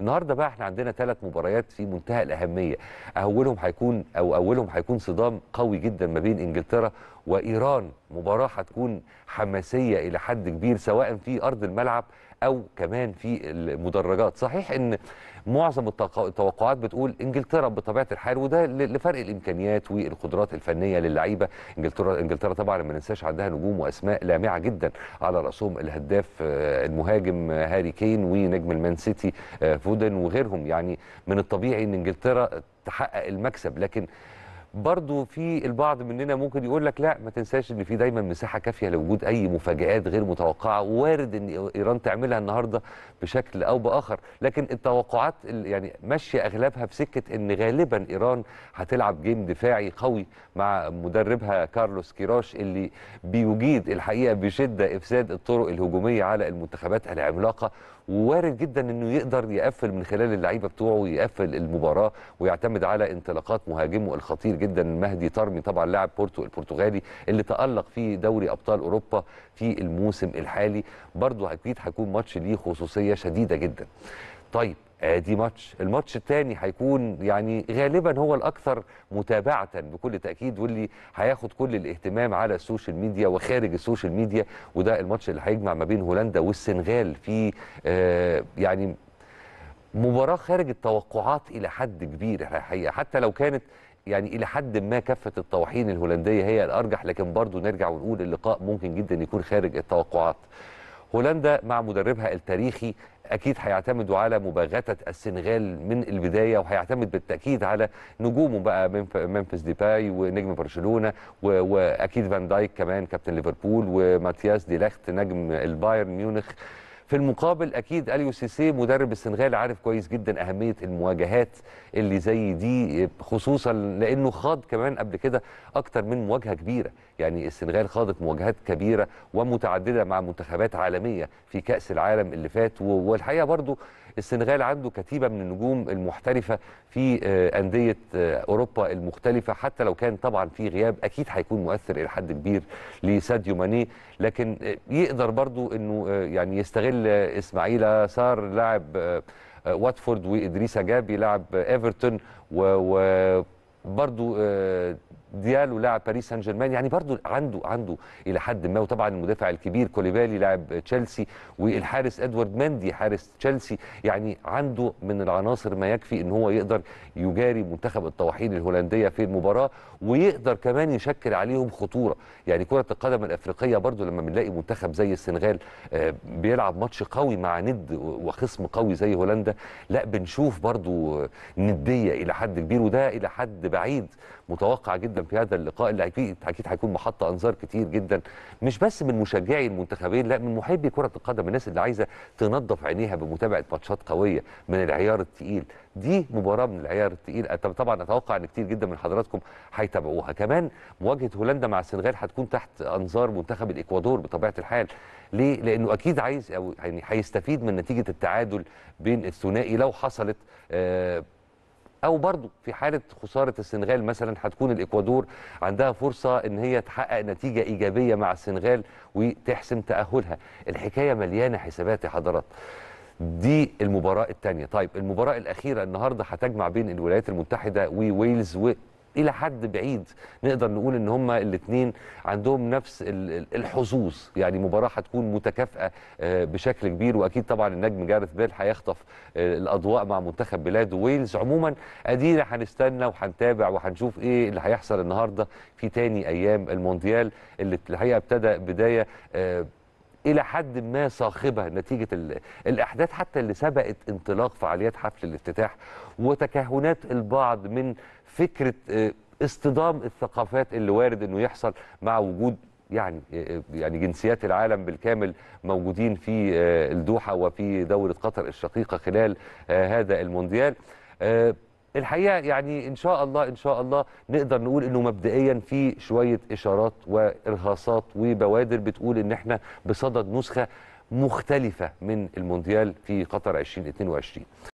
النهارده بقى احنا عندنا ثلاث مباريات في منتهى الاهميه اولهم هيكون او اولهم هيكون صدام قوي جدا ما بين انجلترا وايران مباراه هتكون حماسيه الى حد كبير سواء في ارض الملعب او كمان في المدرجات صحيح ان معظم التوقعات بتقول انجلترا بطبيعه الحال وده لفرق الامكانيات والقدرات الفنيه للعيبه انجلترا انجلترا طبعا ما ننساش عندها نجوم واسماء لامعه جدا على راسهم الهداف آه، المهاجم هاري كين ونجم المان سيتي آه، فودن وغيرهم يعني من الطبيعي ان انجلترا تحقق المكسب لكن برضو في البعض مننا ممكن يقول لك لا ما تنساش ان في دايما مساحه كافيه لوجود اي مفاجآت غير متوقعه وارد ان ايران تعملها النهارده بشكل او باخر لكن التوقعات يعني ماشيه اغلبها في سكه ان غالبا ايران هتلعب جيم دفاعي قوي مع مدربها كارلوس كيراش اللي بيجيد الحقيقه بشده افساد الطرق الهجوميه على المنتخبات العملاقه ووارد جدا انه يقدر يقفل من خلال اللعيبه بتوعه يقفل المباراه ويعتمد على انطلاقات مهاجمه الخطير جدا جدا مهدي ترمي طبعا لاعب بورتو البرتغالي اللي تألق في دوري أبطال أوروبا في الموسم الحالي برضه أكيد هيكون ماتش ليه خصوصية شديدة جدا طيب ادي ماتش الماتش الثاني هيكون يعني غالبا هو الاكثر متابعه بكل تاكيد واللي هياخد كل الاهتمام على السوشيال ميديا وخارج السوشيال ميديا وده الماتش اللي هيجمع ما بين هولندا والسنغال في آه يعني مباراه خارج التوقعات الى حد كبير الحقيقه حتى لو كانت يعني الى حد ما كفه الطواحين الهولنديه هي الارجح لكن برضه نرجع ونقول اللقاء ممكن جدا يكون خارج التوقعات هولندا مع مدربها التاريخي اكيد هيعتمدوا على مباغته السنغال من البدايه وهيعتمد بالتاكيد على نجومه بقى ممفيس ديباي ونجم برشلونه واكيد فان دايك كمان كابتن ليفربول وماتياس دي لخت نجم البايرن ميونخ في المقابل اكيد اليو سيسي مدرب السنغال عارف كويس جدا اهميه المواجهات اللي زي دي خصوصا لانه خاض كمان قبل كده اكتر من مواجهه كبيره يعني السنغال خاضت مواجهات كبيره ومتعدده مع منتخبات عالميه في كاس العالم اللي فات والحقيقه برضو السنغال عنده كتيبه من النجوم المحترفه في آه، انديه آه، اوروبا المختلفه حتى لو كان طبعا في غياب اكيد هيكون مؤثر الى حد كبير لساديو ماني لكن آه، يقدر برضو انه يعني يستغل اسماعيل اسماعيلة صار لاعب آه، واتفورد وادريس جابي لاعب ايفرتون وبرضو آه، ديالو لاعب باريس سان جيرمان يعني برضه عنده عنده الى حد ما وطبعا المدافع الكبير كوليبالي لاعب تشيلسي والحارس ادوارد مندي حارس تشيلسي يعني عنده من العناصر ما يكفي ان هو يقدر يجاري منتخب الطواحين الهولنديه في المباراه ويقدر كمان يشكل عليهم خطوره يعني كره القدم الافريقيه برضه لما بنلاقي منتخب زي السنغال آه، بيلعب ماتش قوي مع ند وخصم قوي زي هولندا لا بنشوف برضه نديه الى حد كبير وده الى حد بعيد متوقع جدا في هذا اللقاء اللي اكيد اكيد هيكون محط انظار كتير جدا مش بس من مشجعي المنتخبين لا من محبي كره القدم الناس اللي عايزه تنظف عينيها بمتابعه ماتشات قويه من العيار الثقيل دي مباراه من العيار الثقيل طبعا اتوقع ان كتير جدا من حضراتكم هيتابعوها كمان مواجهه هولندا مع السنغال هتكون تحت انظار منتخب الاكوادور بطبيعه الحال ليه لانه اكيد عايز او يعني هيستفيد من نتيجه التعادل بين الثنائي لو حصلت آه او برضه في حاله خساره السنغال مثلا هتكون الاكوادور عندها فرصه ان هي تحقق نتيجه ايجابيه مع السنغال وتحسم تاهلها الحكايه مليانه حسابات يا حضرات دي المباراة الثانية طيب المباراة الأخيرة النهاردة هتجمع بين الولايات المتحدة وويلز و الى حد بعيد نقدر نقول ان هما الاثنين عندهم نفس الحظوظ يعني مباراه هتكون متكافئه آه، بشكل كبير واكيد طبعا النجم جارث بيل هيخطف آه، الاضواء مع منتخب بلاده ويلز عموما ادينا هنستنى وهنتابع وهنشوف ايه اللي هيحصل النهارده في تاني ايام المونديال اللي الحقيقه ابتدى بدايه آه، الى حد ما صاخبه نتيجه الاحداث حتى اللي سبقت انطلاق فعاليات حفل الافتتاح وتكهنات البعض من فكره آه، اصطدام الثقافات اللي وارد انه يحصل مع وجود يعني آه، آه، يعني جنسيات العالم بالكامل موجودين في الدوحه وفي دوله قطر الشقيقه خلال هذا المونديال الحقيقه يعني ان شاء الله ان شاء الله نقدر نقول انه مبدئيا في شويه اشارات وارهاصات وبوادر بتقول ان احنا بصدد نسخه مختلفه من المونديال في قطر 2022